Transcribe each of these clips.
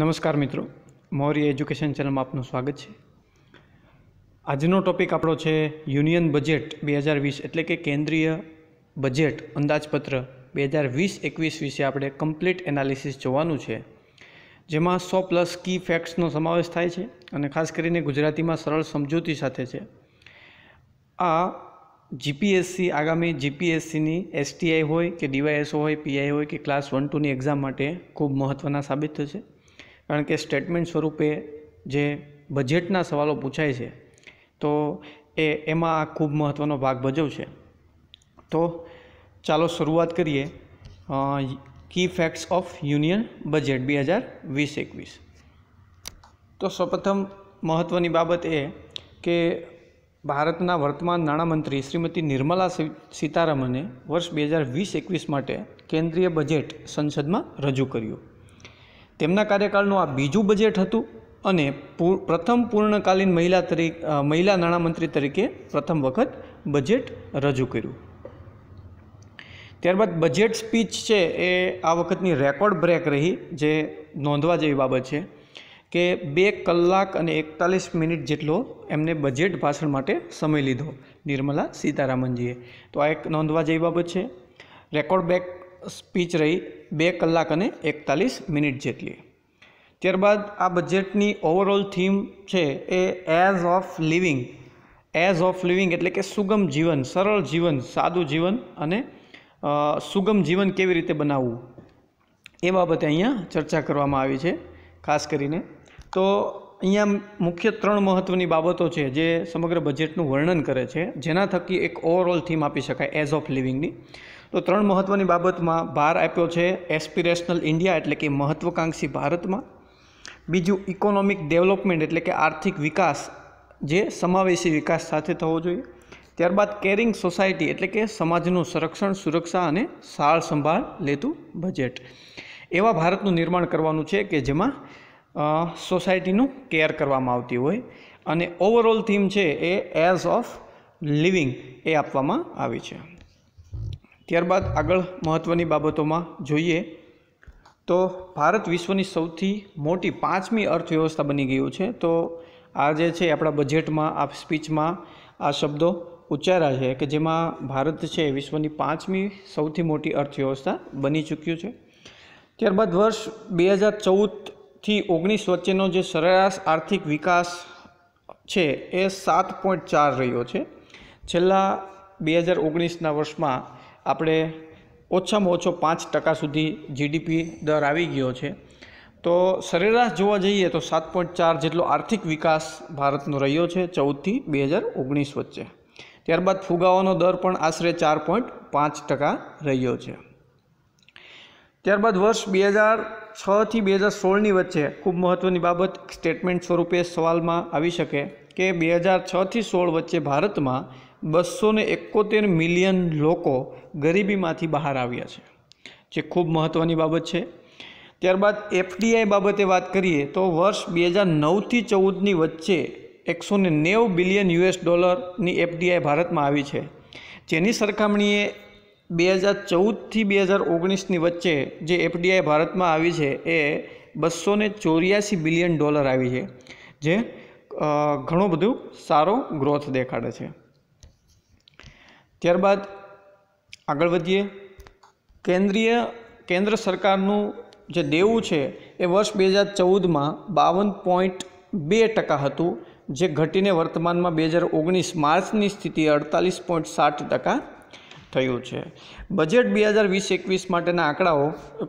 નમસ્કાર મિત્રો મૌર્ય એજ્યુકેશન ચેનલમાં આપનું સ્વાગત છે આજનો ટોપિક આપણો છે યુનિયન બજેટ બે હજાર વીસ એટલે કે કેન્દ્રીય બજેટ અંદાજપત્ર બે હજાર વીસ એકવીસ વિશે આપણે કમ્પ્લીટ એનાલિસિસ જોવાનું છે જેમાં સો પ્લસ કી ફેક્ટ્સનો સમાવેશ થાય છે અને ખાસ કરીને ગુજરાતીમાં સરળ સમજૂતી સાથે છે આ જીપીએસસી આગામી જીપીએસસીની એસટીઆઈ હોય કે ડીવાયએસઓ હોય પીઆઈ હોય કે ક્લાસ વન ટુની એક્ઝામ માટે ખૂબ મહત્ત્વના સાબિત થશે કારણ કે સ્ટેટમેન્ટ સ્વરૂપે જે બજેટના સવાલો પૂછાય છે તો એ એમાં આ ખૂબ મહત્ત્વનો ભાગ ભજવશે તો ચાલો શરૂઆત કરીએ key facts of union budget બે હજાર વીસ એકવીસ તો સૌપ્રથમ મહત્ત્વની બાબત એ કે ભારતના વર્તમાન નાણામંત્રી શ્રીમતી નિર્મલા સીતારામને વર્ષ બે હજાર વીસ એકવીસ માટે કેન્દ્રીય બજેટ સંસદમાં રજૂ કર્યું તેમના કાર્યકાળનું આ બીજું બજેટ હતું અને પ્રથમ પૂર્ણકાલીન મહિલા તરીકે મહિલા નાણામંત્રી તરીકે પ્રથમ વખત બજેટ રજૂ કર્યું ત્યારબાદ બજેટ સ્પીચ છે એ આ વખતની રેકોર્ડ બ્રેક રહી જે નોંધવા જેવી બાબત છે કે બે કલાક અને એકતાલીસ મિનિટ જેટલો એમને બજેટ ભાષણ માટે સમય લીધો નિર્મલા સીતારામનજીએ તો આ એક નોંધવા જેવી બાબત છે રેકોર્ડ બ્રેક સ્પીચ રહી બે કલાક અને એકતાલીસ મિનિટ જેટલી ત્યારબાદ આ બજેટની ઓવરઓલ થીમ છે એ ease of living ease of living એટલે કે સુગમ જીવન સરળ જીવન સાદું જીવન અને સુગમ જીવન કેવી રીતે બનાવવું એ બાબતે અહીંયા ચર્ચા કરવામાં આવી છે ખાસ કરીને તો અહીંયા મુખ્ય ત્રણ મહત્ત્વની બાબતો છે જે સમગ્ર બજેટનું વર્ણન કરે છે જેના થકી એક ઓવરઓલ થીમ આપી શકાય એઝ ઓફ લિવિંગની તો ત્રણ મહત્ત્વની બાબતમાં ભાર આપ્યો છે એસ્પિરેશનલ ઇન્ડિયા એટલે કે મહત્વકાંક્ષી ભારતમાં બીજું ઇકોનોમિક ડેવલપમેન્ટ એટલે કે આર્થિક વિકાસ જે સમાવેશી વિકાસ સાથે થવો જોઈએ ત્યારબાદ કેરિંગ સોસાયટી એટલે કે સમાજનું સંરક્ષણ સુરક્ષા અને સાળ સંભાળ લેતું બજેટ એવા ભારતનું નિર્માણ કરવાનું છે કે જેમાં સોસાયટીનું કેર કરવામાં આવતી હોય અને ઓવરઓલ થીમ છે એ એઝ ઓફ લિવિંગ એ આપવામાં આવી છે ત્યારબાદ આગળ મહત્ત્વની બાબતોમાં જોઈએ તો ભારત વિશ્વની સૌથી મોટી પાંચમી અર્થવ્યવસ્થા બની ગયું છે તો આ જે છે આપણા બજેટમાં આ સ્પીચમાં આ શબ્દો ઉચ્ચાર્યા છે કે જેમાં ભારત છે વિશ્વની પાંચમી સૌથી મોટી અર્થવ્યવસ્થા બની ચૂક્યું છે ત્યારબાદ વર્ષ બે હજાર ચૌદથી ઓગણીસ વચ્ચેનો જે સરેરાશ આર્થિક વિકાસ છે એ સાત પોઈન્ટ ચાર રહ્યો છે છેલ્લા બે હજાર ઓગણીસના વર્ષમાં આપણે ઓછામાં ઓછો પાંચ ટકા સુધી જીડીપી દર આવી ગયો છે તો સરેરાશ જોવા જઈએ તો સાત પોઈન્ટ ચાર જેટલો આર્થિક વિકાસ ભારતનો રહ્યો છે ચૌદથી બે હજાર ઓગણીસ વચ્ચે ત્યારબાદ ફુગાવાનો દર પણ આશરે ચાર પોઈન્ટ પાંચ ટકા રહ્યો છે ત્યારબાદ વર્ષ બે હજાર છથી બે હજાર સોળની વચ્ચે ખૂબ મહત્ત્વની બાબત સ્ટેટમેન્ટ સ્વરૂપે સવાલમાં આવી શકે કે બે હજાર છથી સોળ વચ્ચે ભારતમાં બસો ને એકોતેર મિલિયન લોકો ગરીબીમાંથી બહાર આવ્યા છે જે ખૂબ મહત્ત્વની બાબત છે ત્યારબાદ એફડીઆઈ બાબતે વાત કરીએ તો વર્ષ બે હજાર નવથી ચૌદની વચ્ચે એકસો ને નેવું બિલિયન યુએસ ડોલરની એફડીઆઈ ભારતમાં આવી છે જેની સરખામણીએ બે હજાર ચૌદથી બે હજાર ઓગણીસની વચ્ચે જે એફડીઆઈ ભારતમાં આવી છે એ બસો ને ચોર્યાસી બિલિયન ડોલર આવી છે જે ઘણું બધું સારો ગ્રોથ દેખાડે છે ત્યારબાદ આગળ વધીએ કેન્દ્રીય કેન્દ્ર સરકારનું જે દેવું છે એ વર્ષ બે હજાર ચૌદમાં બાવન પોઈન્ટ બે ટકા હતું જે ઘટીને વર્તમાનમાં બે હજાર ઓગણીસ માર્ચની સ્થિતિ અડતાલીસ પોઈન્ટ સાત ટકા થયું છે બજેટ બે હજાર વીસ એકવીસ માટેના આંકડાઓ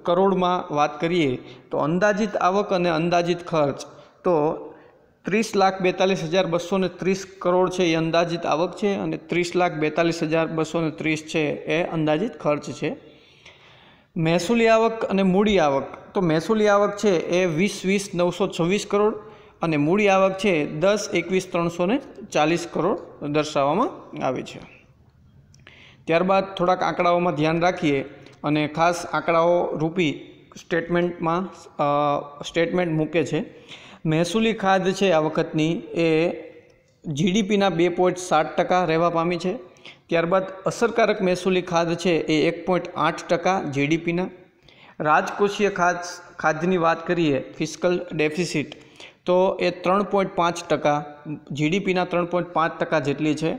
કરોડમાં વાત કરીએ તો અંદાજિત આવક અને અંદાજિત ખર્ચ તો ત્રીસ લાખ બેતાલીસ હજાર બસો ત્રીસ કરોડ છે એ અંદાજિત આવક છે અને ત્રીસ લાખ બેતાલીસ હજાર બસો ત્રીસ છે એ અંદાજિત ખર્ચ છે મહેસૂલી આવક અને મૂડી આવક તો મહેસૂલી આવક છે એ વીસ વીસ નવસો છવ્વીસ કરોડ અને મૂડી આવક છે દસ એકવીસ ત્રણસો ચાલીસ કરોડ દર્શાવવામાં આવે છે ત્યારબાદ થોડાક આંકડાઓમાં ધ્યાન રાખીએ અને ખાસ આંકડાઓ રૂપી સ્ટેટમેન્ટમાં સ્ટેટમેન્ટ મૂકે છે મહેસૂલી ખાધ છે આ વખતની એ જીડીપીના બે પોઈન્ટ સાત ટકા રહેવા પામી છે ત્યારબાદ અસરકારક મહેસૂલી ખાધ છે એ એક પોઈન્ટ આઠ ટકા જીડીપીના રાજકોષીય ખાદ ખાદ્યની વાત કરીએ ફિસ્કલ ડેફિસિટ તો એ ત્રણ પોઈન્ટ પાંચ ટકા જીડીપીના ત્રણ પોઈન્ટ પાંચ ટકા જેટલી છે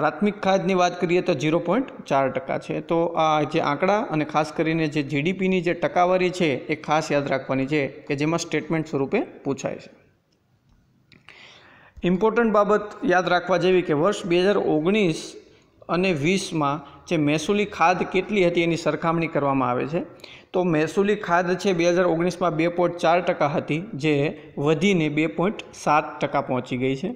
પ્રાથમિક ખાદ્યની વાત કરીએ તો ઝીરો પોઈન્ટ ચાર ટકા છે તો આ જે આંકડા અને ખાસ કરીને જે જીડીપીની જે ટકાવારી છે એ ખાસ યાદ રાખવાની છે કે જેમાં સ્ટેટમેન્ટ સ્વરૂપે પૂછાય છે ઇમ્પોર્ટન્ટ બાબત યાદ રાખવા જેવી કે વર્ષ બે હજાર ઓગણીસ અને વીસમાં જે મહેસૂલી ખાદ કેટલી હતી એની સરખામણી કરવામાં આવે છે તો મહેસૂલી ખાદ છે બે હજાર ઓગણીસમાં બે પોઈન્ટ ચાર ટકા હતી જે વધીને બે પોઈન્ટ સાત ટકા પહોંચી ગઈ છે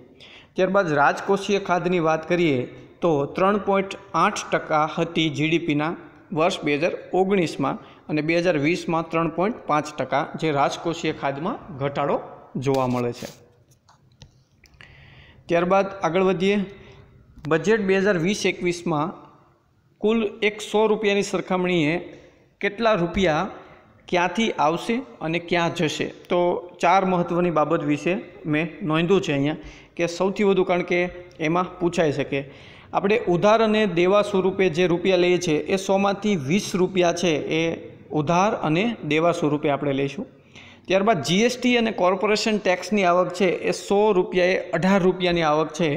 ત્યારબાદ રાજકોષીય ખાધની વાત કરીએ તો ત્રણ પોઈન્ટ આઠ ટકા હતી જીડીપીના વર્ષ બે હજાર ઓગણીસમાં અને બે હજાર વીસમાં ત્રણ પોઈન્ટ પાંચ ટકા જે રાજકોષીય ખાધમાં ઘટાડો જોવા મળે છે ત્યારબાદ આગળ વધીએ બજેટ બે હજાર વીસ એકવીસમાં કુલ એકસો રૂપિયાની સરખામણીએ કેટલા રૂપિયા ક્યાંથી આવશે અને ક્યાં જશે તો ચાર મહત્ત્વની બાબત વિશે મેં નોંધ્યું છે અહીંયા કે સૌથી વધુ કારણ કે એમાં પૂછાઈ શકે આપણે ઉધાર અને દેવા સ્વરૂપે જે રૂપિયા લઈએ છીએ એ સોમાંથી વીસ રૂપિયા છે એ ઉધાર અને દેવા સ્વરૂપે આપણે લઈશું ત્યારબાદ જીએસટી અને કોર્પોરેશન ટેક્સની આવક છે એ સો રૂપિયાએ અઢાર રૂપિયાની આવક છે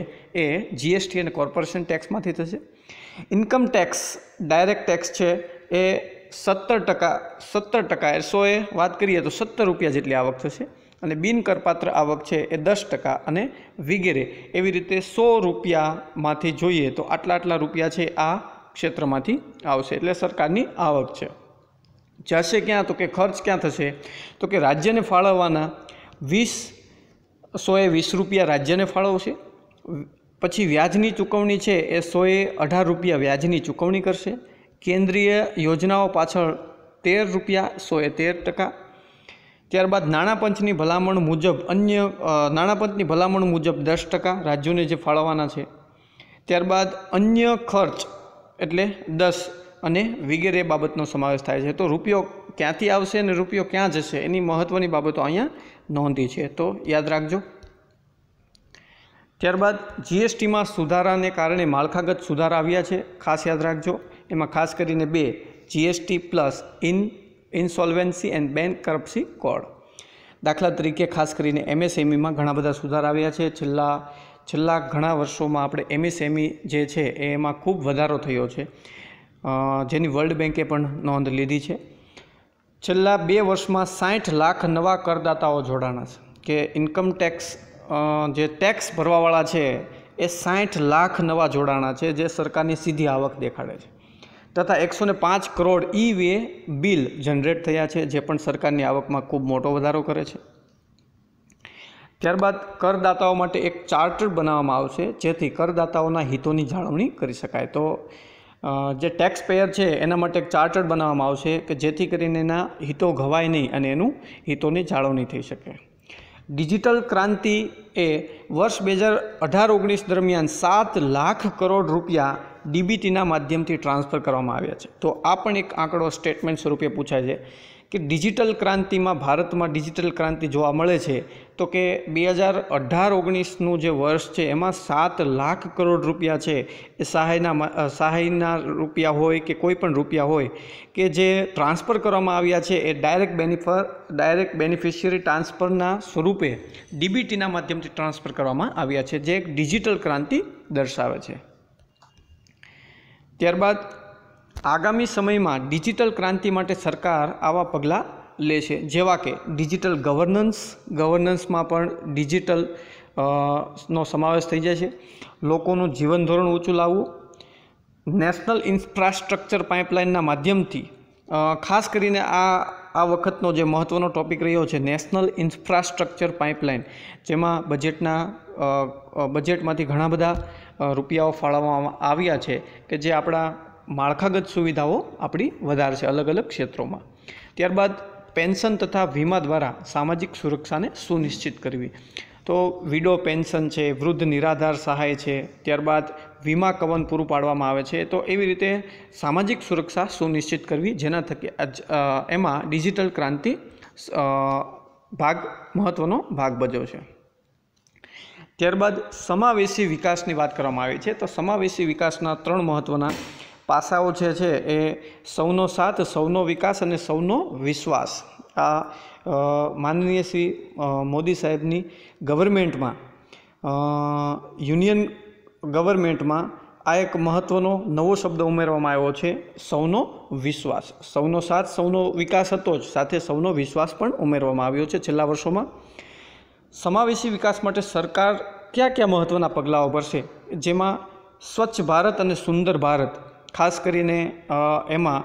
એ જીએસટી અને કોર્પોરેશન ટેક્સમાંથી થશે ઇન્કમ ટેક્સ ડાયરેક્ટ ટેક્સ છે એ સત્તર ટકા સત્તર ટકા સો એ વાત કરીએ તો સત્તર રૂપિયા જેટલી આવક થશે અને બિનકરપાત્ર આવક છે એ દસ ટકા અને વગેરે એવી રીતે સો રૂપિયામાંથી જોઈએ તો આટલા આટલા રૂપિયા છે આ ક્ષેત્રમાંથી આવશે એટલે સરકારની આવક છે જશે ક્યાં તો કે ખર્ચ ક્યાં થશે તો કે રાજ્યને ફાળવવાના વીસ સોએ વીસ રૂપિયા રાજ્યને ફાળવશે પછી વ્યાજની ચૂકવણી છે એ સોએ અઢાર રૂપિયા વ્યાજની ચૂકવણી કરશે કેન્દ્રીય યોજનાઓ પાછળ તેર રૂપિયા સોએ તેર ટકા ત્યારબાદ નાણાપંચની ભલામણ મુજબ અન્ય નાણાપંચની ભલામણ મુજબ દસ ટકા રાજ્યોને જે ફાળવવાના છે ત્યારબાદ અન્ય ખર્ચ એટલે દસ અને વગેરે બાબતનો સમાવેશ થાય છે તો રૂપિયો ક્યાંથી આવશે અને રૂપિયો ક્યાં જશે એની મહત્ત્વની બાબતો અહીંયા નોંધી છે તો યાદ રાખજો ત્યારબાદ જીએસટીમાં સુધારાને કારણે માળખાગત સુધારા આવ્યા છે ખાસ યાદ રાખજો એમાં ખાસ કરીને બે GST plus in insolvency and bankruptcy code દાખલા તરીકે ખાસ કરીને એમએસએમઈમાં e ઘણા બધા સુધાર આવ્યા છે છેલ્લા છેલ્લા ઘણા વર્ષોમાં આપણે એમએસએમઈ e જે છે એમાં ખૂબ વધારો થયો છે જેની વર્લ્ડ બેન્કે પણ નોંધ લીધી છે છેલ્લા બે વર્ષમાં સાઠ લાખ નવા કરદાતાઓ જોડાણા છે કે ઇન્કમ ટેક્સ જે ટેક્સ ભરવાવાળા છે એ સાઠ લાખ નવા જોડાણા છે જે સરકારની સીધી આવક દેખાડે છે તથા એકસો પાંચ crore e way bill generate થયા છે જે પણ સરકારની આવકમાં ખૂબ મોટો વધારો કરે છે ત્યારબાદ કરદાતાઓ માટે એક ચાર્ટર બનાવવામાં આવશે જેથી કરદાતાઓના હિતોની જાળવણી કરી શકાય તો જે ટેક્સ પેયર છે એના માટે એક ચાર્ટર બનાવવામાં આવશે કે જેથી કરીને એના હિતો ઘવાય નહીં અને એનું હિતોની જાળવણી થઈ શકે ડિજિટલ ક્રાંતિ એ વર્ષ બે હજાર અઢાર ઓગણીસ દરમિયાન સાત લાખ કરોડ રૂપિયા ડીબીટીના માધ્યમથી ટ્રાન્સફર કરવામાં આવ્યા છે તો આ પણ એક આંકડો સ્ટેટમેન્ટ સ્વરૂપે પૂછાય છે કે ડિજિટલ ક્રાંતિમાં ભારતમાં ડિજિટલ ક્રાંતિ જોવા મળે છે તો કે બે હજાર અઢાર ઓગણીસનું જે વર્ષ છે એમાં સાત લાખ કરોડ રૂપિયા છે એ સહાયના સહાયના રૂપિયા હોય કે કોઈ પણ રૂપિયા હોય કે જે ટ્રાન્સફર કરવામાં આવ્યા છે એ ડાયરેક્ટ બેનિફર ડાયરેક્ટ બેનિફિશિયરી ટ્રાન્સફરના સ્વરૂપે ડીબીટીના માધ્યમથી ટ્રાન્સફર કરવામાં આવ્યા છે જે એક ડિજિટલ ક્રાંતિ દર્શાવે છે ત્યારબાદ આગામી સમયમાં ડિજિટલ ક્રાંતિ માટે સરકાર આવા પગલાં લે છે જેવા કે ડિજિટલ ગવર્નન્સ ગવર્નન્સમાં પણ ડિજિટલ નો સમાવેશ થઈ જાય છે લોકોનું જીવન ધોરણ ઊંચું લાવવું નેશનલ ઇન્ફ્રાસ્ટ્રક્ચર પાઇપલાઇનના માધ્યમથી ખાસ કરીને આ આ વખતનો જે મહત્ત્વનો ટૉપિક રહ્યો છે નેશનલ ઇન્ફ્રાસ્ટ્રક્ચર પાઇપલાઇન જેમાં બજેટના બજેટમાંથી ઘણા બધા રૂપિયાઓ ફાળવવામાં આવ્યા છે કે જે આપણા માળખાગત સુવિધાઓ આપણી વધારશે અલગ અલગ ક્ષેત્રોમાં ત્યારબાદ પેન્શન તથા વીમા દ્વારા સામાજિક સુરક્ષાને સુનિશ્ચિત કરવી તો વિડો પેન્શન છે વૃદ્ધ નિરાધાર સહાય છે ત્યારબાદ વીમા કવન પૂરું પાડવામાં આવે છે તો એવી રીતે સામાજિક સુરક્ષા સુનિશ્ચિત કરવી જેના થકી એમાં ડિજિટલ ક્રાંતિ ભાગ મહત્ત્વનો ભાગ ભજવશે ત્યારબાદ સમાવેશી વિકાસની વાત કરવામાં આવી છે તો સમાવેશી વિકાસના ત્રણ મહત્ત્વના પાસાઓ જે છે એ સૌનો સાથ સૌનો વિકાસ અને સૌનો વિશ્વાસ આ માનનીય શ્રી મોદી સાહેબની ગવર્મેન્ટમાં યુનિયન ગવર્મેન્ટમાં આ એક મહત્ત્વનો નવો શબ્દ ઉમેરવામાં આવ્યો છે સૌનો વિશ્વાસ સૌનો સાથ સૌનો વિકાસ હતો જ સાથે સૌનો વિશ્વાસ પણ ઉમેરવામાં આવ્યો છે છેલ્લા વર્ષોમાં સમાવેશી વિકાસ માટે સરકાર કયા કયા મહત્ત્વના પગલાંઓ ભરશે જેમાં સ્વચ્છ ભારત અને સુંદર ભારત ખાસ કરીને એમાં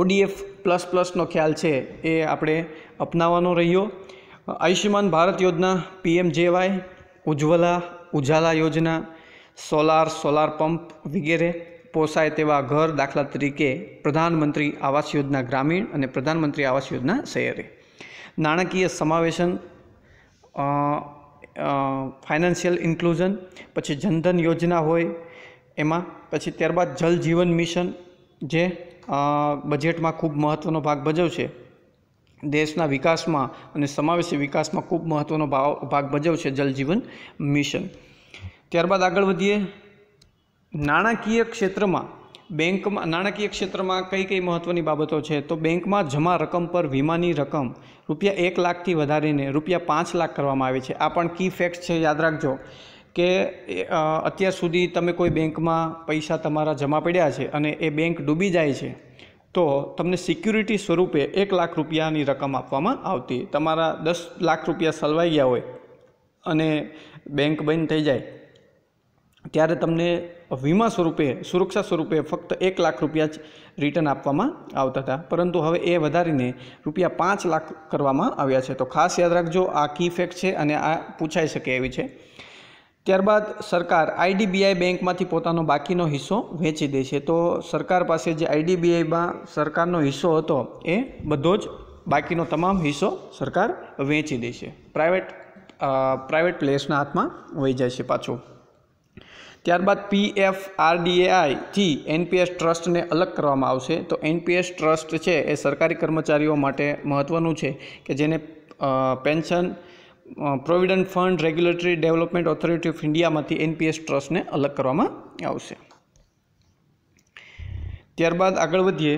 ઓડીએફ પ્લસ પ્લસનો ખ્યાલ છે એ આપણે અપનાવવાનો રહ્યો આયુષ્યમાન ભારત યોજના પીએમ જેવાય ઉજ્જવલા ઉજાલા યોજના સોલાર સોલાર પંપ વગેરે પોસાય તેવા ઘર દાખલા તરીકે પ્રધાનમંત્રી આવાસ યોજના ગ્રામીણ અને પ્રધાનમંત્રી આવાસ યોજના શહેરે નાણાકીય સમાવેશન ફાઇનાન્શિયલ ઇન્ક્લુઝન પછી જનધન યોજના હોય એમાં પછી ત્યારબાદ જલ જીવન મિશન જે બજેટમાં ખૂબ મહત્ત્વનો ભાગ ભજવશે દેશના વિકાસમાં અને સમાવેશી વિકાસમાં ખૂબ મહત્ત્વનો ભાવ ભાગ ભજવશે જલ જીવન મિશન ત્યારબાદ આગળ વધીએ નાણાકીય ક્ષેત્રમાં બેંકમાં નાણાકીય ક્ષેત્રમાં કઈ કઈ મહત્વની બાબતો છે તો બેંકમાં જમા રકમ પર વીમાની રકમ રૂપિયા એક લાખથી વધારીને રૂપિયા પાંચ લાખ કરવામાં આવે છે આ પણ કી ફેક્ટ છે યાદ રાખજો કે અત્યાર સુધી તમે કોઈ બેંકમાં પૈસા તમારા જમા પડ્યા છે અને એ બેંક ડૂબી જાય છે તો તમને સિક્યુરિટી સ્વરૂપે એક લાખ રૂપિયાની રકમ આપવામાં આવતી તમારા દસ લાખ રૂપિયા સલવાઈ ગયા હોય અને બેંક બંધ થઈ જાય ત્યારે તમને વીમા સ્વરૂપે સુરક્ષા સ્વરૂપે ફક્ત એક લાખ રૂપિયા જ રિટર્ન આપવામાં આવતા હતા પરંતુ હવે એ વધારીને રૂપિયા પાંચ લાખ કરવામાં આવ્યા છે તો ખાસ યાદ રાખજો આ કી ફેક્ટ છે અને આ પૂછાઈ શકે એવી છે ત્યારબાદ સરકાર આઈડીબીઆઈ બેંકમાંથી પોતાનો બાકીનો હિસ્સો વેચી દે છે તો સરકાર પાસે જે આઈડીબીઆઈમાં સરકારનો હિસ્સો હતો એ બધો જ બાકીનો તમામ હિસ્સો સરકાર વેચી દે છે પ્રાઇવેટ પ્રાઇવેટ પ્લેયર્સના હાથમાં વહી જાય છે પાછું ત્યારબાદ આર પીએફઆરડીએઆઈથી એનપીએસ ટ્રસ્ટને અલગ કરવામાં આવશે તો એનપીએસ ટ્રસ્ટ છે એ સરકારી કર્મચારીઓ માટે મહત્ત્વનું છે કે જેને pension provident fund regulatory development authority of ઇન્ડિયામાંથી એનપીએસ ટ્રસ્ટને અલગ કરવામાં આવશે ત્યારબાદ આગળ વધીએ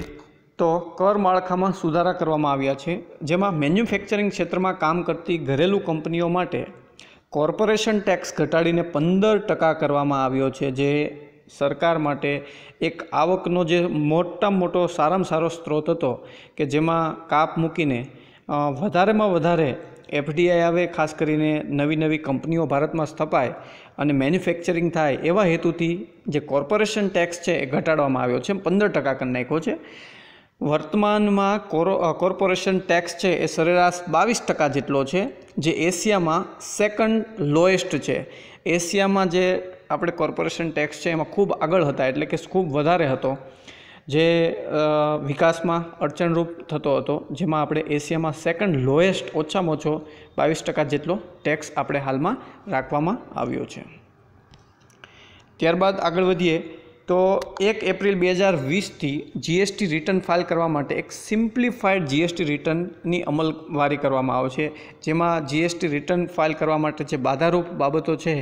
તો કર માળખામાં સુધારા કરવામાં આવ્યા છે જેમાં મેન્યુફેક્ચરિંગ ક્ષેત્રમાં કામ કરતી ઘરેલુ કંપનીઓ માટે કોર્પોરેશન ટેક્સ ઘટાડીને પંદર ટકા કરવામાં આવ્યો છે જે સરકાર માટે એક આવકનો જે મોટામાં મોટો સારામાં સારો સ્ત્રોત હતો કે જેમાં કાપ મૂકીને વધારેમાં વધારે એફડીઆઈ આવે ખાસ કરીને નવી નવી કંપનીઓ ભારતમાં સ્થપાય અને મેન્યુફેક્ચરિંગ થાય એવા હેતુથી જે કોર્પોરેશન ટેક્સ છે એ ઘટાડવામાં આવ્યો છે પંદર ટકા કરી નાખ્યો છે વર્તમાનમાં કોરો કોર્પોરેશન ટેક્સ છે એ સરેરાશ બાવીસ ટકા જેટલો છે જે એશિયામાં સેકન્ડ લોએસ્ટ છે એશિયામાં જે આપણે કોર્પોરેશન ટેક્સ છે એમાં ખૂબ આગળ હતા એટલે કે ખૂબ વધારે હતો જે વિકાસમાં અડચણરૂપ થતો હતો જેમાં આપણે એશિયામાં સેકન્ડ લોએસ્ટ ઓછામાં ઓછો બાવીસ ટકા જેટલો ટેક્સ આપણે હાલમાં રાખવામાં આવ્યો છે ત્યારબાદ આગળ વધીએ તો એક એપ્રિલ બે હજાર વીસથી જીએસટી રિટર્ન ફાઇલ કરવા માટે એક સિમ્પ્લિફાઈડ જીએસટી રિટર્નની અમલવારી કરવામાં આવશે જેમાં જીએસટી રિટર્ન ફાઇલ કરવા માટે જે બાધારૂપ બાબતો છે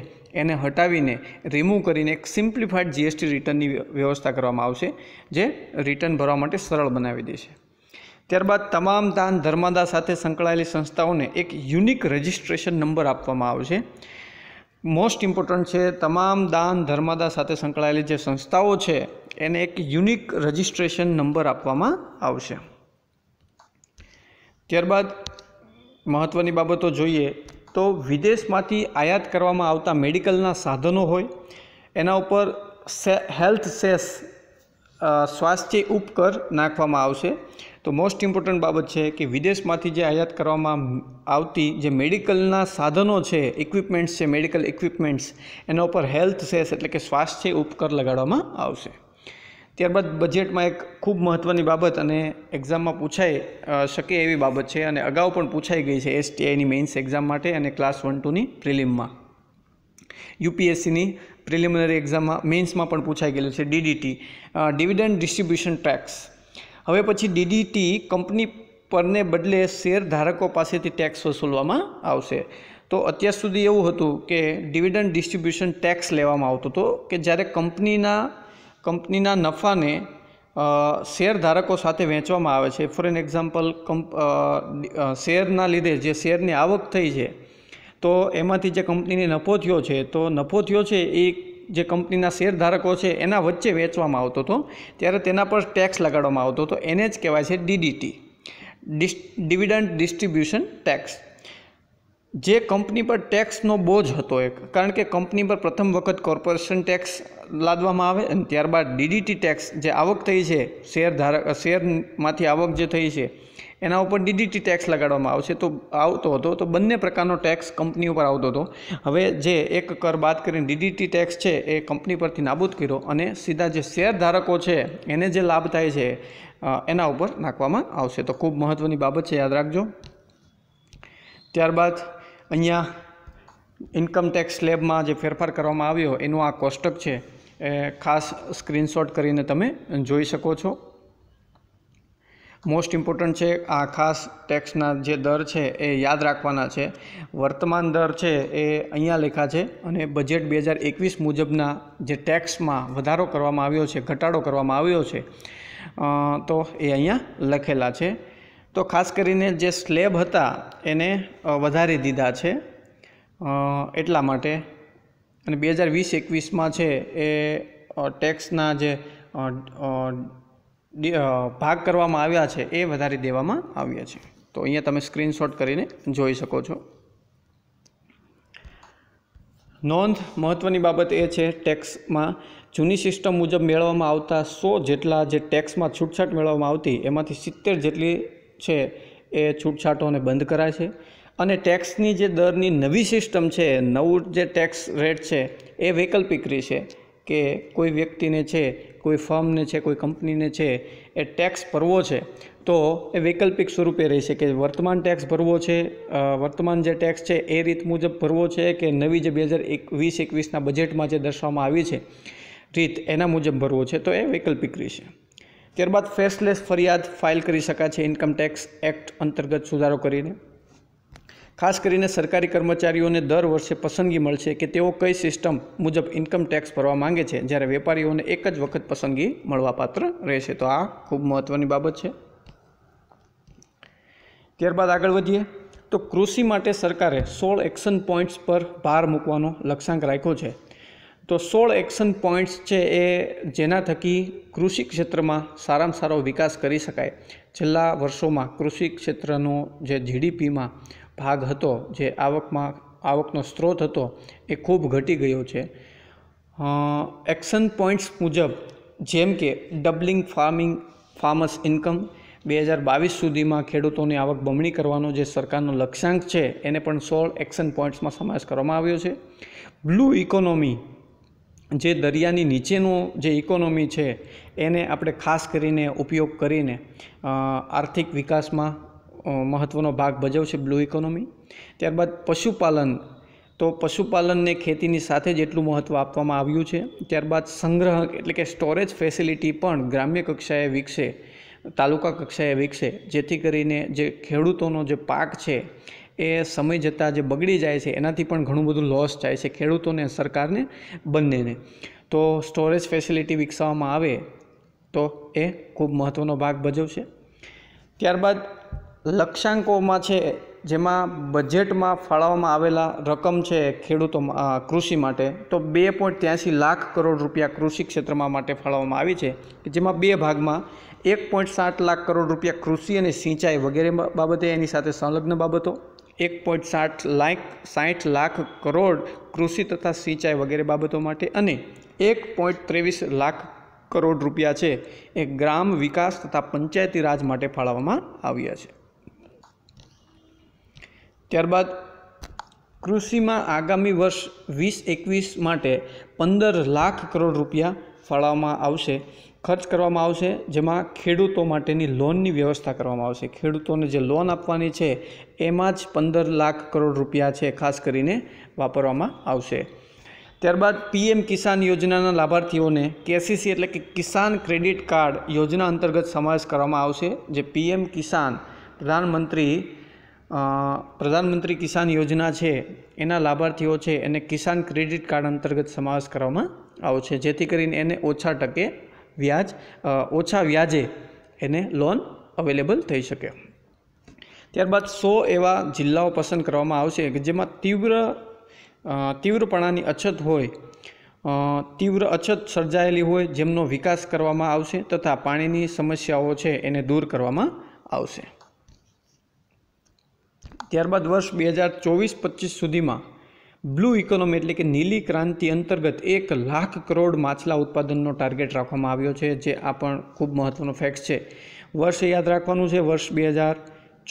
એને હટાવીને રિમૂવ કરીને એક સિમ્પ્લિફાઈડ જીએસટી રિટર્નની વ્યવસ્થા કરવામાં આવશે જે રિટર્ન ભરવા માટે સરળ બનાવી દેશે ત્યારબાદ તમામ દાન ધર્માદા સાથે સંકળાયેલી સંસ્થાઓને એક યુનિક રજિસ્ટ્રેશન નંબર આપવામાં આવશે મોસ્ટ ઇમ્પોર્ટન્ટ છે તમામ દાન ધર્માદા સાથે સંકળાયેલી જે સંસ્થાઓ છે એને એક યુનિક રજિસ્ટ્રેશન નંબર આપવામાં આવશે ત્યારબાદ મહત્ત્વની બાબતો જોઈએ તો વિદેશમાંથી આયાત કરવામાં આવતા મેડિકલના સાધનો હોય એના ઉપર સે હેલ્થ સેસ સ્વાસ્થ્ય ઉપકર નાખવામાં આવશે તો મોસ્ટ ઇમ્પોર્ટન્ટ બાબત છે કે વિદેશમાંથી જે આયાત કરવામાં આવતી જે મેડિકલના સાધનો છે ઇક્વિપમેન્ટ્સ છે મેડિકલ ઇક્વિપમેન્ટ્સ એના ઉપર હેલ્થ સેસ એટલે કે સ્વાસ્થ્ય ઉપકર લગાડવામાં આવશે ત્યારબાદ બજેટમાં એક ખૂબ મહત્ત્વની બાબત અને એક્ઝામમાં પૂછાઈ શકે એવી બાબત છે અને અગાઉ પણ પૂછાઈ ગઈ છે એસટીઆઈની મેઇન્સ એક્ઝામ માટે અને ક્લાસ વન ટુની પ્રિલિમમાં યુપીએસસીની પ્રિલિમિનરી એક્ઝામમાં મેન્સમાં પણ પૂછાઈ ગયેલું છે ડીડીટી ડિવિડન્ડ ડિસ્ટ્રીબ્યુશન ટેક્સ હવે પછી ડીડીટી કંપની પરને બદલે શેરધારકો પાસેથી ટેક્સ વસૂલવામાં આવશે તો અત્યાર સુધી એવું હતું કે ડિવિડન્ડ ડિસ્ટ્રીબ્યુશન ટેક્સ લેવામાં આવતો હતો કે જ્યારે કંપનીના કંપનીના નફાને શેર ધારકો સાથે વેચવામાં આવે છે ફોર એન એક્ઝામ્પલ કંપ શેરના લીધે જે શેરની આવક થઈ છે તો એમાંથી જે કંપનીને નફો થયો છે તો નફો થયો છે એ જે કંપનીના શેરધારકો છે એના વચ્ચે વેચવામાં આવતો હતો ત્યારે તેના પર ટેક્સ લગાડવામાં આવતો હતો એને જ કહેવાય છે ડીડીટી ડિસ ડિવિડન્ડ ડિસ્ટ્રીબ્યુશન ટેક્સ જે કંપની પર ટેક્સનો બોજ હતો એક કારણ કે કંપની પર પ્રથમ વખત કોર્પોરેશન ટેક્સ લાદવામાં આવે અને ત્યારબાદ ડીડીટી ટેક્સ જે આવક થઈ છે શેર ધારક શેરમાંથી આવક જે થઈ છે એના ઉપર ડીડીટી ટેક્સ લગાડવામાં આવશે તો આવતો હતો તો બંને પ્રકારનો ટેક્સ કંપની ઉપર આવતો હતો હવે જે એક કર બાદ કરીને ડીડીટી ટેક્સ છે એ કંપની પરથી નાબૂદ કર્યો અને સીધા જે શેર ધારકો છે એને જે લાભ થાય છે એના ઉપર નાખવામાં આવશે તો ખૂબ મહત્ત્વની બાબત છે યાદ રાખજો ત્યારબાદ અહીંયા ઇન્કમ ટેક્સ સ્લેબમાં જે ફેરફાર કરવામાં આવ્યો એનું આ કોષ્ટક છે એ ખાસ સ્ક્રીનશોટ કરીને તમે જોઈ શકો છો મોસ્ટ ઇમ્પોર્ટન્ટ છે આ ખાસ ટેક્સના જે દર છે એ યાદ રાખવાના છે વર્તમાન દર છે એ અહીંયા લેખા છે અને બજેટ બે હજાર એકવીસ મુજબના જે ટેક્સમાં વધારો કરવામાં આવ્યો છે ઘટાડો કરવામાં આવ્યો છે તો એ અહીંયા લખેલા છે તો ખાસ કરીને જે સ્લેબ હતા એને વધારી દીધા છે એટલા માટે અને બે હજાર વીસ એકવીસમાં છે એ ટેક્સના જે ભાગ કરવામાં આવ્યા છે એ વધારી દેવામાં આવ્યા છે તો અહીંયા તમે સ્ક્રીનશોટ કરીને જોઈ શકો છો નોંધ મહત્ત્વની બાબત એ છે ટેક્સમાં જૂની સિસ્ટમ મુજબ મેળવવામાં આવતા સો જેટલા જે ટેક્સમાં છૂટછાટ મેળવવામાં આવતી એમાંથી સિત્તેર જેટલી છે એ છૂટછાટોને બંધ કરાય છે અને ટેક્સની જે દરની નવી સિસ્ટમ છે નવું જે ટેક્સ રેટ છે એ વૈકલ્પિક છે કે કોઈ વ્યક્તિને છે કોઈ ફર્મને છે કોઈ કંપનીને છે એ ટેક્સ ભરવો છે તો એ વૈકલ્પિક સ્વરૂપે રહી શકે વર્તમાન ટેક્સ ભરવો છે વર્તમાન જે ટેક્સ છે એ રીત મુજબ ભરવો છે કે નવી જે બે હજાર એકવીસ એકવીસના બજેટમાં જે દર્શાવવામાં આવી છે રીત એના મુજબ ભરવો છે તો એ વૈકલ્પિક રહેશે ત્યારબાદ ફેસલેસ ફરિયાદ ફાઇલ કરી શકાય છે ઇન્કમ ટેક્સ એક્ટ અંતર્ગત સુધારો કરીને ખાસ કરીને સરકારી કર્મચારીઓને દર વર્ષે પસંદગી મળશે કે તેઓ કઈ સિસ્ટમ મુજબ ઇન્કમ ટેક્સ ભરવા માંગે છે જ્યારે વેપારીઓને એક જ વખત પસંદગી મળવાપાત્ર રહેશે તો આ ખૂબ મહત્ત્વની બાબત છે ત્યારબાદ આગળ વધીએ તો કૃષિ માટે સરકારે સોળ એક્શન પોઈન્ટ્સ પર ભાર મૂકવાનો લક્ષ્યાંક રાખ્યો છે તો સોળ એક્શન પોઈન્ટ્સ છે એ જેના થકી કૃષિ ક્ષેત્રમાં સારામાં સારો વિકાસ કરી શકાય છેલ્લા વર્ષોમાં કૃષિ ક્ષેત્રનો જે જીડીપીમાં ભાગ હતો જે આવકમાં આવકનો સ્ત્રોત હતો એ ખૂબ ઘટી ગયો છે એક્શન પોઈન્ટ્સ મુજબ જેમ કે ડબલિંગ ફાર્મિંગ ફાર્મર્સ ઇન્કમ બે હજાર બાવીસ સુધીમાં ખેડૂતોની આવક બમણી કરવાનો જે સરકારનો લક્ષ્યાંક છે એને પણ સોળ એક્શન પોઈન્ટ્સમાં સમાવેશ કરવામાં આવ્યો છે બ્લુ ઇકોનોમી જે દરિયાની નીચેનો જે ઇકોનોમી છે એને આપણે ખાસ કરીને ઉપયોગ કરીને આર્થિક વિકાસમાં મહત્ત્વનો ભાગ ભજવશે બ્લુ ઇકોનોમી ત્યારબાદ પશુપાલન તો પશુપાલનને ખેતીની સાથે જ એટલું મહત્ત્વ આપવામાં આવ્યું છે ત્યારબાદ સંગ્રહ એટલે કે સ્ટોરેજ ફેસિલિટી પણ ગ્રામ્ય કક્ષાએ વિકસે તાલુકા કક્ષાએ વિકસે જેથી કરીને જે ખેડૂતોનો જે પાક છે એ સમય જતાં જે બગડી જાય છે એનાથી પણ ઘણું બધું લોસ જાય છે ખેડૂતોને સરકારને બંનેને તો સ્ટોરેજ ફેસિલિટી વિકસાવવામાં આવે તો એ ખૂબ મહત્ત્વનો ભાગ ભજવશે ત્યારબાદ લક્ષ્યાંકોમાં છે જેમાં બજેટમાં ફાળવવામાં આવેલા રકમ છે ખેડૂતો કૃષિ માટે તો બે પોઈન્ટ ત્યાંસી લાખ કરોડ રૂપિયા કૃષિ ક્ષેત્રમાં માટે ફાળવવામાં આવી છે જેમાં બે ભાગમાં એક પોઈન્ટ સાત લાખ કરોડ રૂપિયા કૃષિ અને સિંચાઈ વગેરે બાબતે એની સાથે સંલગ્ન બાબતો એક પોઈન્ટ સાઠ લાખ સાઠ લાખ કરોડ કૃષિ તથા સિંચાઈ વગેરે બાબતો માટે અને એક પોઈન્ટ ત્રેવીસ લાખ કરોડ રૂપિયા છે એ ગ્રામ વિકાસ તથા પંચાયતી રાજ માટે ફાળવવામાં આવ્યા છે ત્યારબાદ કૃષિમાં આગામી વર્ષ વીસ એકવીસ માટે પંદર લાખ કરોડ રૂપિયા ફાળવવામાં આવશે ખર્ચ કરવામાં આવશે જેમાં ખેડૂતો માટેની લોનની વ્યવસ્થા કરવામાં આવશે ખેડૂતોને જે લોન આપવાની છે એમાં જ પંદર લાખ કરોડ રૂપિયા છે ખાસ કરીને વાપરવામાં આવશે ત્યારબાદ પીએમ કિસાન યોજનાના લાભાર્થીઓને કેસીસી એટલે કે કિસાન ક્રેડિટ કાર્ડ યોજના અંતર્ગત સમાવેશ કરવામાં આવશે જે પીએમ કિસાન પ્રધાનમંત્રી પ્રધાનમંત્રી કિસાન યોજના છે એના લાભાર્થીઓ છે એને કિસાન ક્રેડિટ કાર્ડ અંતર્ગત સમાવેશ કરવામાં આવશે જેથી કરીને એને ઓછા ટકે વ્યાજ ઓછા વ્યાજે એને લોન અવેલેબલ થઈ શકે ત્યારબાદ સો એવા જિલ્લાઓ પસંદ કરવામાં આવશે કે જેમાં તીવ્ર તીવ્રપણાની અછત હોય તીવ્ર અછત સર્જાયેલી હોય જેમનો વિકાસ કરવામાં આવશે તથા પાણીની સમસ્યાઓ છે એને દૂર કરવામાં આવશે ત્યારબાદ વર્ષ બે હજાર ચોવીસ પચીસ સુધીમાં બ્લુ ઇકોનોમી એટલે કે નીલી ક્રાંતિ અંતર્ગત એક લાખ કરોડ માછલા ઉત્પાદનનો ટાર્ગેટ રાખવામાં આવ્યો છે જે આ પણ ખૂબ મહત્ત્વનો ફેક્ટ છે વર્ષ યાદ રાખવાનું છે વર્ષ બે હજાર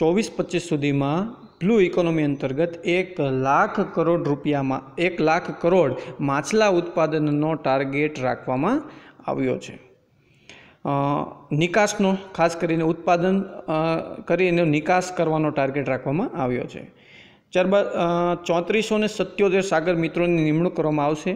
ચોવીસ પચીસ સુધીમાં બ્લુ ઇકોનોમી અંતર્ગત એક લાખ કરોડ રૂપિયામાં એક લાખ કરોડ માછલા ઉત્પાદનનો ટાર્ગેટ રાખવામાં આવ્યો છે નિકાસનો ખાસ કરીને ઉત્પાદન કરી એનો નિકાસ કરવાનો ટાર્ગેટ રાખવામાં આવ્યો છે ત્યારબાદ ચોત્રીસો ને સત્યોતેર સાગર મિત્રોની નિમણૂક કરવામાં આવશે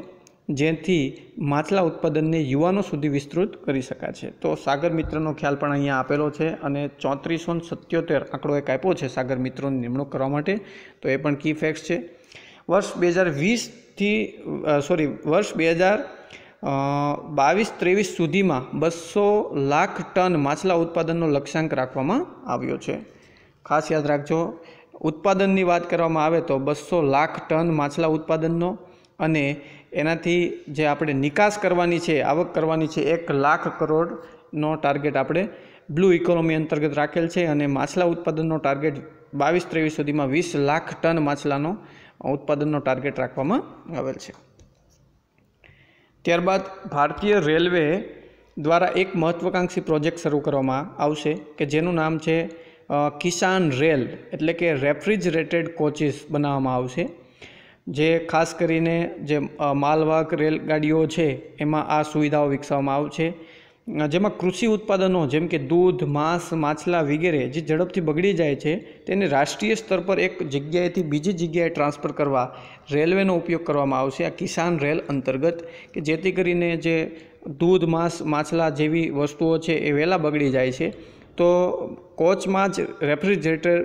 જેથી માછલા ઉત્પાદનને યુવાનો સુધી વિસ્તૃત કરી શકાશે તો સાગર મિત્રનો ખ્યાલ પણ અહીંયા આપેલો છે અને ચોત્રીસો ને સત્યોતેર આંકડો એક આપ્યો છે સાગર મિત્રોની નિમણૂક કરવા માટે તો એ પણ કી ફેક્ટ્સ છે વર્ષ બે હજાર વીસથી સોરી વર્ષ બે હજાર બાવીસ ત્રેવીસ સુધીમાં બસો લાખ ટન માછલા ઉત્પાદનનો લક્ષ્યાંક રાખવામાં આવ્યો છે ખાસ યાદ રાખજો ઉત્પાદનની વાત કરવામાં આવે તો બસો લાખ ટન માછલા ઉત્પાદનનો અને એનાથી જે આપણે નિકાસ કરવાની છે આવક કરવાની છે એક લાખ કરોડનો ટાર્ગેટ આપણે બ્લુ ઇકોનોમી અંતર્ગત રાખેલ છે અને માછલા ઉત્પાદનનો ટાર્ગેટ બાવીસ ત્રેવીસ સુધીમાં વીસ લાખ ટન માછલાનો ઉત્પાદનનો ટાર્ગેટ રાખવામાં આવેલ છે ત્યારબાદ ભારતીય રેલવે દ્વારા એક મહત્ત્વાકાંક્ષી પ્રોજેક્ટ શરૂ કરવામાં આવશે કે જેનું નામ છે કિસાન રેલ એટલે કે રેફ્રિજરેટેડ કોચીસ બનાવવામાં આવશે જે ખાસ કરીને જે માલવાહક રેલગાડીઓ છે એમાં આ સુવિધાઓ વિકસાવવામાં આવશે જેમાં કૃષિ ઉત્પાદનો જેમ કે દૂધ માંસ માછલા વગેરે જે ઝડપથી બગડી જાય છે તેને રાષ્ટ્રીય સ્તર પર એક જગ્યાએથી બીજી જગ્યાએ ટ્રાન્સફર કરવા રેલવેનો ઉપયોગ કરવામાં આવશે આ કિસાન રેલ અંતર્ગત કે જેથી કરીને જે દૂધ માંસ માછલા જેવી વસ્તુઓ છે એ વહેલા બગડી જાય છે તો કોચમાં જ રેફ્રિજરેટર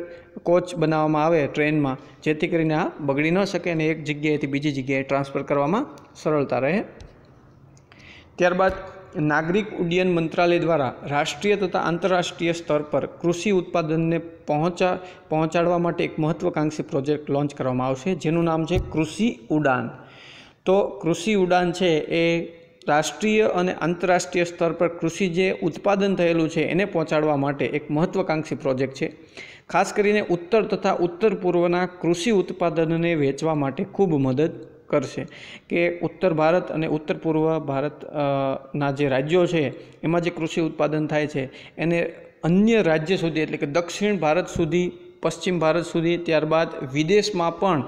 કોચ બનાવવામાં આવે ટ્રેનમાં જેથી કરીને આ બગડી ન શકે અને એક જગ્યાએથી બીજી જગ્યાએ ટ્રાન્સફર કરવામાં સરળતા રહે ત્યારબાદ નાગરિક ઉડ્ડયન મંત્રાલય દ્વારા રાષ્ટ્રીય તથા આંતરરાષ્ટ્રીય સ્તર પર કૃષિ ઉત્પાદનને પહોંચા પહોંચાડવા માટે એક મહત્ત્વાકાંક્ષી પ્રોજેક્ટ લોન્ચ કરવામાં આવશે જેનું નામ છે કૃષિ ઉડાન તો કૃષિ ઉડાન છે એ રાષ્ટ્રીય અને આંતરરાષ્ટ્રીય સ્તર પર કૃષિ જે ઉત્પાદન થયેલું છે એને પહોંચાડવા માટે એક મહત્ત્વાકાંક્ષી પ્રોજેક્ટ છે ખાસ કરીને ઉત્તર તથા ઉત્તર પૂર્વના કૃષિ ઉત્પાદનને વેચવા માટે ખૂબ મદદ કરશે કે ઉત્તર ભારત અને ઉત્તર પૂર્વ ભારતના જે રાજ્યો છે એમાં જે કૃષિ ઉત્પાદન થાય છે એને અન્ય રાજ્ય સુધી એટલે કે દક્ષિણ ભારત સુધી પશ્ચિમ ભારત સુધી ત્યારબાદ વિદેશમાં પણ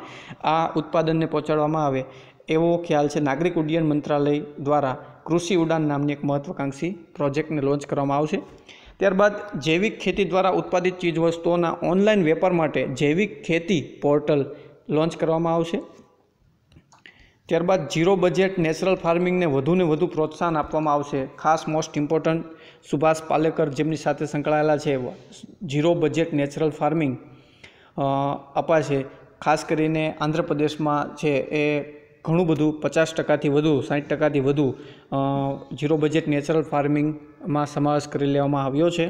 આ ઉત્પાદનને પહોંચાડવામાં આવે એવો ખ્યાલ છે નાગરિક ઉડ્ડયન મંત્રાલય દ્વારા કૃષિ ઉડાન નામની એક મહત્વાકાંક્ષી પ્રોજેક્ટને લોન્ચ કરવામાં આવશે ત્યારબાદ જૈવિક ખેતી દ્વારા ઉત્પાદિત ચીજવસ્તુઓના ઓનલાઈન વેપાર માટે જૈવિક ખેતી પોર્ટલ લોન્ચ કરવામાં આવશે ત્યારબાદ ઝીરો બજેટ નેચરલ ફાર્મિંગને વધુને વધુ પ્રોત્સાહન આપવામાં આવશે ખાસ મોસ્ટ ઇમ્પોર્ટન્ટ સુભાષ પાલેકર જેમની સાથે સંકળાયેલા છે ઝીરો બજેટ નેચરલ ફાર્મિંગ અપાશે ખાસ કરીને આંધ્રપ્રદેશમાં છે એ ઘણું બધું પચાસ ટકાથી વધુ સાઠ ટકાથી વધુ ઝીરો બજેટ નેચરલ ફાર્મિંગમાં સમાવેશ કરી લેવામાં આવ્યો છે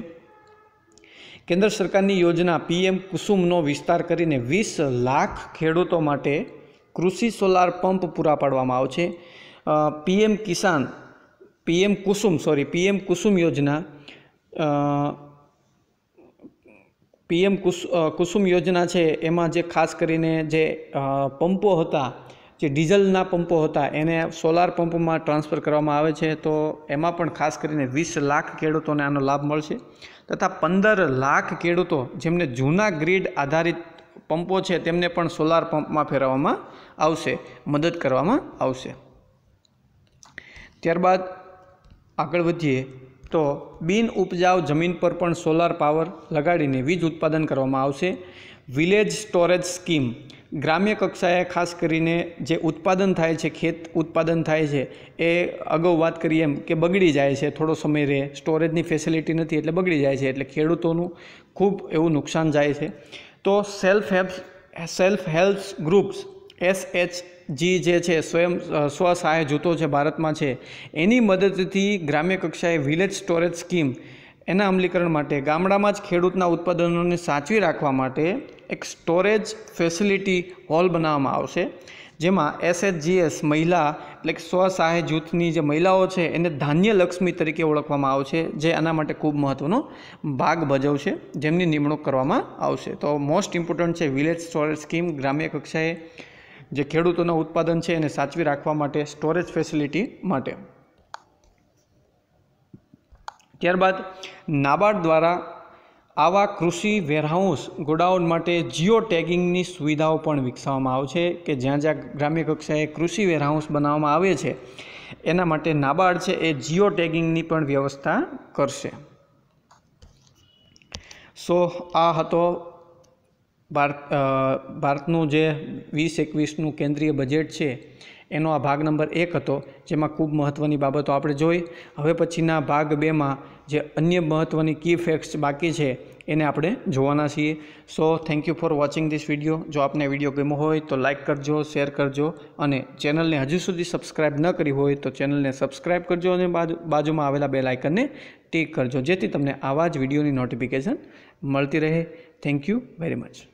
કેન્દ્ર સરકારની યોજના પીએમ કુસુમનો વિસ્તાર કરીને વીસ લાખ ખેડૂતો માટે કૃષિ સોલાર પંપ પૂરા પાડવામાં આવશે PM Kisan PM Kusum sorry PM Kusum યોજના પીએમ કુસુમ યોજના છે એમાં જે ખાસ કરીને જે પંપો હતા જે ડીઝલના પંપો હતા એને સોલાર પંપમાં ટ્રાન્સફર કરવામાં આવે છે તો એમાં પણ ખાસ કરીને વીસ લાખ ખેડૂતોને આનો લાભ મળશે તથા પંદર લાખ ખેડૂતો જેમને જૂના ગ્રીડ આધારિત પંપો છે તેમને પણ સોલાર પંપમાં ફેરવવામાં આવશે મદદ કરવામાં આવશે ત્યારબાદ આગળ વધીએ તો બિન ઉપજાઉ જમીન પર પણ સોલાર પાવર લગાડીને વીજ ઉત્પાદન કરવામાં આવશે વિલેજ સ્ટોરેજ સ્કીમ ગ્રામ્ય કક્ષાએ ખાસ કરીને જે ઉત્પાદન થાય છે ખેત ઉત્પાદન થાય છે એ અગાઉ વાત કરીએ એમ કે બગડી જાય છે થોડો સમય રહે સ્ટોરેજની ફેસિલિટી નથી એટલે બગડી જાય છે એટલે ખેડૂતોનું ખૂબ એવું નુકસાન જાય છે તો self help self help groups S H જે છે સ્વયં સ્વસહાય જૂથો છે ભારતમાં છે એની મદદથી ગ્રામ્ય કક્ષાએ વિલેજ સ્ટોરેજ સ્કીમ એના અમલીકરણ માટે ગામડામાં જ ખેડૂતના ઉત્પાદનોને સાચવી રાખવા માટે એક સ્ટોરેજ ફેસિલિટી હોલ બનાવવામાં આવશે જેમાં એસએચજીએસ મહિલા એટલે કે સ્વસહાય જૂથની જે મહિલાઓ છે એને ધાન્ય લક્ષ્મી તરીકે ઓળખવામાં આવશે જે આના માટે ખૂબ મહત્ત્વનો ભાગ ભજવશે જેમની નિમણૂક કરવામાં આવશે તો મોસ્ટ ઇમ્પોર્ટન્ટ છે વિલેજ સ્ટોરેજ સ્કીમ ગ્રામ્ય કક્ષાએ જે ખેડૂતોના ઉત્પાદન છે એને સાચવી રાખવા માટે સ્ટોરેજ ફેસિલિટી માટે ત્યારબાદ નાબાર્ડ દ્વારા આવા કૃષિ વેરહાઉસ ગોડાઉન માટે જીઓ ટેગિંગની સુવિધાઓ પણ વિકસાવવામાં આવશે કે જ્યાં જ્યાં ગ્રામ્ય કક્ષાએ કૃષિ વેરહાઉસ બનાવવામાં આવે છે એના માટે નાબાર્ડ છે એ જીઓ ટેગિંગની પણ વ્યવસ્થા કરશે સો આ હતો ભારત ભારતનું જે વીસ એકવીસનું કેન્દ્રીય બજેટ છે એનો આ ભાગ નંબર એક હતો જેમાં ખૂબ મહત્ત્વની બાબતો આપણે જોઈ હવે પછીના ભાગ બેમાં જે અન્ય મહત્ત્વની કી ફેક્ટ્સ બાકી છે એને આપણે જોવાના છીએ so thank you for watching this video જો આપને વિડીયો ગમ્યો હોય તો લાઇક કરજો શેર કરજો અને ચેનલને હજુ સુધી સબસ્ક્રાઇબ ન કરી હોય તો ચેનલને સબસ્ક્રાઈબ કરજો અને બાજુ બાજુમાં આવેલા બે લાઇકનને ટીક કરજો જેથી તમને આવા જ વિડીયોની નોટિફિકેશન મળતી રહે થેન્ક યુ વેરી મચ